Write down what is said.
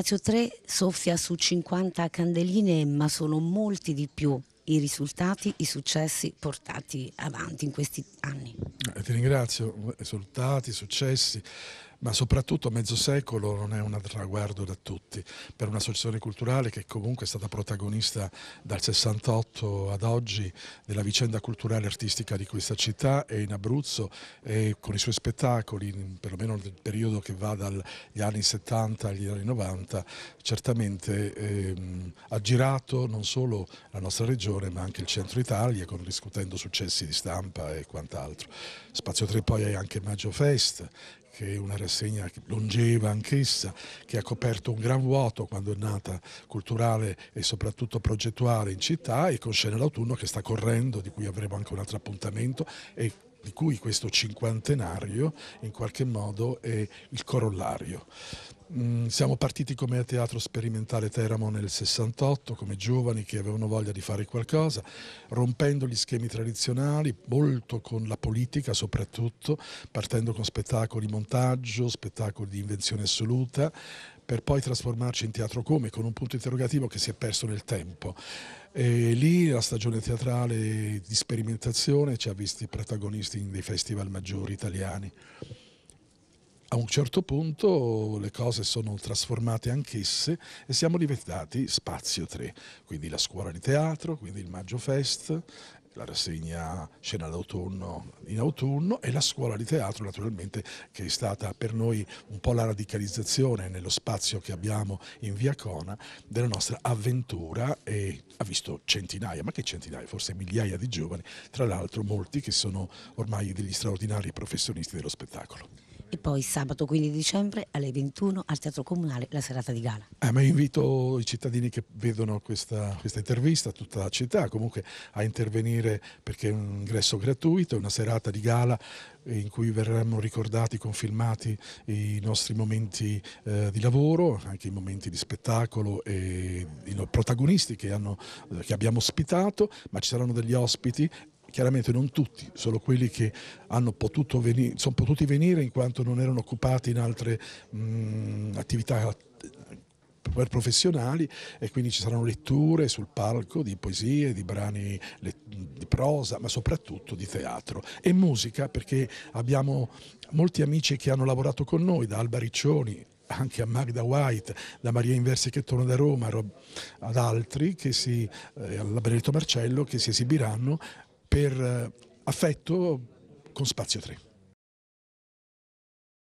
Spazio 3 soffia su 50 candeline, ma sono molti di più i risultati, i successi portati avanti in questi anni. Eh, ti ringrazio, risultati, successi ma soprattutto mezzo secolo non è un traguardo da tutti. Per un'associazione culturale che comunque è stata protagonista dal 68 ad oggi della vicenda culturale e artistica di questa città e in Abruzzo e con i suoi spettacoli, perlomeno nel periodo che va dagli anni 70 agli anni 90, certamente ehm, ha girato non solo la nostra regione ma anche il centro Italia con, discutendo successi di stampa e quant'altro. Spazio 3 poi è anche Maggio Fest, che è una rassegna longeva anch'essa, che ha coperto un gran vuoto quando è nata culturale e soprattutto progettuale in città e con Scena d'autunno che sta correndo, di cui avremo anche un altro appuntamento e di cui questo cinquantenario in qualche modo è il corollario. Mm, siamo partiti come teatro sperimentale Teramo nel 68, come giovani che avevano voglia di fare qualcosa, rompendo gli schemi tradizionali, molto con la politica soprattutto, partendo con spettacoli di montaggio, spettacoli di invenzione assoluta, per poi trasformarci in teatro come, con un punto interrogativo che si è perso nel tempo. E lì la stagione teatrale di sperimentazione ci ha visti protagonisti in dei festival maggiori italiani a un certo punto le cose sono trasformate anch'esse e siamo diventati Spazio 3, quindi la scuola di teatro, quindi il Maggio Fest, la rassegna Scena d'autunno in autunno e la scuola di teatro naturalmente che è stata per noi un po' la radicalizzazione nello spazio che abbiamo in Via Cona della nostra avventura e ha visto centinaia, ma che centinaia, forse migliaia di giovani, tra l'altro molti che sono ormai degli straordinari professionisti dello spettacolo e poi sabato 15 dicembre alle 21 al Teatro Comunale la serata di gala. Eh, ma invito i cittadini che vedono questa, questa, intervista, tutta la città comunque a intervenire perché è un ingresso gratuito, è una serata di gala in cui verranno ricordati con i nostri momenti eh, di lavoro, anche i momenti di spettacolo e i protagonisti che, hanno, eh, che abbiamo ospitato, ma ci saranno degli ospiti chiaramente non tutti, solo quelli che venire, sono potuti venire in quanto non erano occupati in altre mh, mm, attività eh, per professionali e quindi ci saranno letture sul palco di poesie, di brani di prosa, ma soprattutto di teatro e musica perché abbiamo molti amici che hanno lavorato con noi, da Alba Riccioni anche a Magda White, da Maria Inversi che torna da Roma, ad altri, si, eh, alla Benedetto Marcello, che si esibiranno per eh, affetto con Spazio 3.